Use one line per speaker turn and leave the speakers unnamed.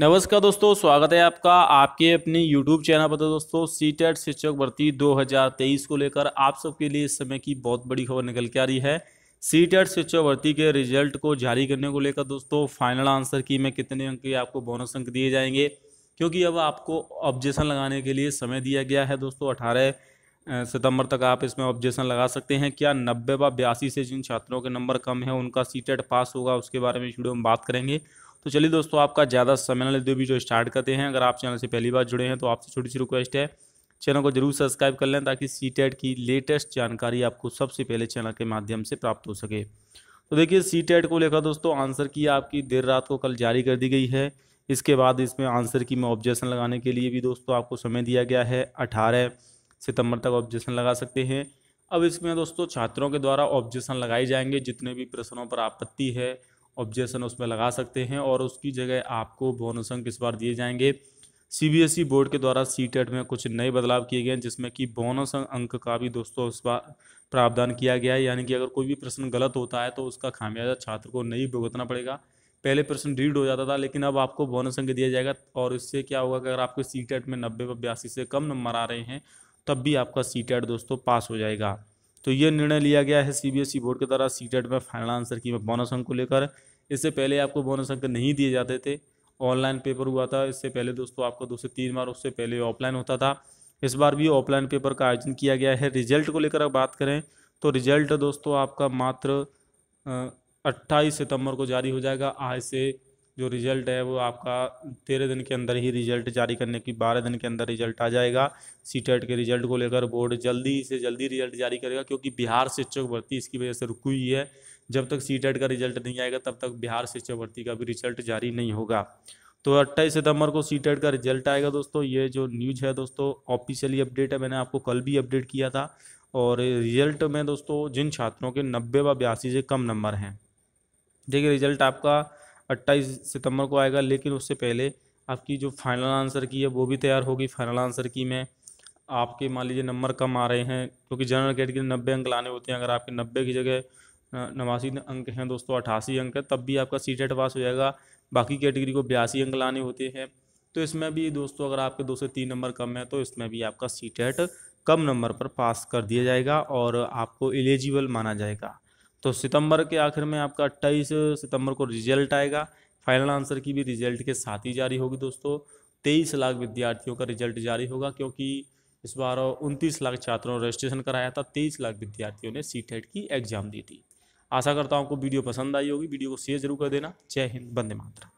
नमस्कार दोस्तों स्वागत है आपका आपके अपने YouTube चैनल पर तो दोस्तों सी टेट e शिक्षक भर्ती 2023 को लेकर आप सबके लिए इस समय की बहुत बड़ी खबर निकल के आ रही है सी टेट e शिक्षक भर्ती के रिजल्ट को जारी करने को लेकर दोस्तों फाइनल आंसर की मैं कितने अंक आपको बोनस अंक दिए जाएंगे क्योंकि अब आपको ऑब्जेक्शन लगाने के लिए समय दिया गया है दोस्तों अठारह सितंबर तक आप इसमें ऑब्जेक्शन लगा सकते हैं क्या नब्बे व बयासी से जिन छात्रों के नंबर कम है उनका सी टेट पास होगा उसके बारे में इस वीडियो में बात करेंगे तो चलिए दोस्तों आपका ज़्यादा समय ना लेते वीडियो स्टार्ट करते हैं अगर आप चैनल से पहली बार जुड़े हैं तो आपसे छोटी सी रिक्वेस्ट है चैनल को जरूर सब्सक्राइब कर लें ताकि सी की लेटेस्ट जानकारी आपको सबसे पहले चैनल के माध्यम से प्राप्त हो सके तो देखिए सी को लेकर दोस्तों आंसर की आपकी देर रात को कल जारी कर दी गई है इसके बाद इसमें आंसर की में ऑब्जेक्शन लगाने के लिए भी दोस्तों आपको समय दिया गया है अठारह सितंबर तक ऑब्जेक्शन लगा सकते हैं अब इसमें दोस्तों छात्रों के द्वारा ऑब्जेक्शन लगाए जाएंगे जितने भी प्रश्नों पर आपत्ति है ऑब्जेक्शन उसमें लगा सकते हैं और उसकी जगह आपको बोनस अंक इस बार दिए जाएंगे सीबीएसई e बोर्ड के द्वारा सी टेट e में कुछ नए बदलाव किए गए हैं जिसमें कि बोनस अंक का भी दोस्तों इस बार प्रावधान किया गया है यानी कि अगर कोई भी प्रश्न गलत होता है तो उसका खामियाजा छात्र को नहीं भुगतना पड़ेगा पहले प्रश्न रीड हो जाता था लेकिन अब आपको बोनस अंक दिया जाएगा और इससे क्या होगा कि अगर आपके सी टेट e में नब्बे व बयासी से कम नंबर आ रहे हैं तब भी आपका सी टेट दोस्तों पास हो जाएगा तो ये निर्णय लिया गया है सीबीएसई e बोर्ड के द्वारा सीटेट में फाइनल आंसर की बोनस अंक को लेकर इससे पहले आपको बोनस अंक नहीं दिए जाते थे ऑनलाइन पेपर हुआ था इससे पहले दोस्तों आपको दो से तीन बार उससे पहले ऑफलाइन होता था इस बार भी ऑफलाइन पेपर का आयोजन किया गया है रिजल्ट को लेकर बात करें तो रिजल्ट दोस्तों आपका मात्र अट्ठाईस सितंबर को जारी हो जाएगा आज से जो रिज़ल्ट है वो आपका तेरह दिन के अंदर ही रिज़ल्ट जारी करने की बारह दिन के अंदर रिज़ल्ट आ जाएगा सी e के रिज़ल्ट को लेकर बोर्ड जल्दी से जल्दी रिज़ल्ट जारी करेगा क्योंकि बिहार शिक्षक भर्ती इसकी वजह से रुकी हुई है जब तक सी e का रिज़ल्ट नहीं आएगा तब तक बिहार शिक्षक भर्ती का भी रिज़ल्ट जारी नहीं होगा तो अट्ठाईस सितंबर को सी e का रिजल्ट आएगा दोस्तों ये जो न्यूज़ है दोस्तों ऑफिशियली अपडेट है मैंने आपको कल भी अपडेट किया था और रिजल्ट में दोस्तों जिन छात्रों के नब्बे व बयासी से कम नंबर हैं देखिए रिजल्ट आपका अट्ठाईस सितंबर को आएगा लेकिन उससे पहले आपकी जो फाइनल आंसर की है वो भी तैयार होगी फाइनल आंसर की में आपके मान लीजिए नंबर कम आ रहे हैं क्योंकि जनरल कैटेगरी में नब्बे अंक लाने होते हैं अगर आपके नब्बे की जगह नवासी अंक हैं दोस्तों अट्ठासी अंक है तब भी आपका सी टेट पास हो जाएगा बाकी कैटेगरी को बयासी अंक लाने होते हैं तो इसमें भी दोस्तों अगर आपके दो से तीन नंबर कम है तो इसमें भी आपका सी टेट e कम नंबर पर पास कर दिया जाएगा और आपको एलिजिबल माना जाएगा तो सितंबर के आखिर में आपका अट्ठाईस सितंबर को रिजल्ट आएगा फाइनल आंसर की भी रिजल्ट के साथ ही जारी होगी दोस्तों तेईस लाख विद्यार्थियों का रिजल्ट जारी होगा क्योंकि इस बार उनतीस लाख छात्रों ने रजिस्ट्रेशन कराया था तेईस लाख विद्यार्थियों ने सी की एग्ज़ाम दी थी आशा करता हूँ आपको वीडियो पसंद आई होगी वीडियो को शेयर जरूर कर देना जय हिंद बंदे मात्रा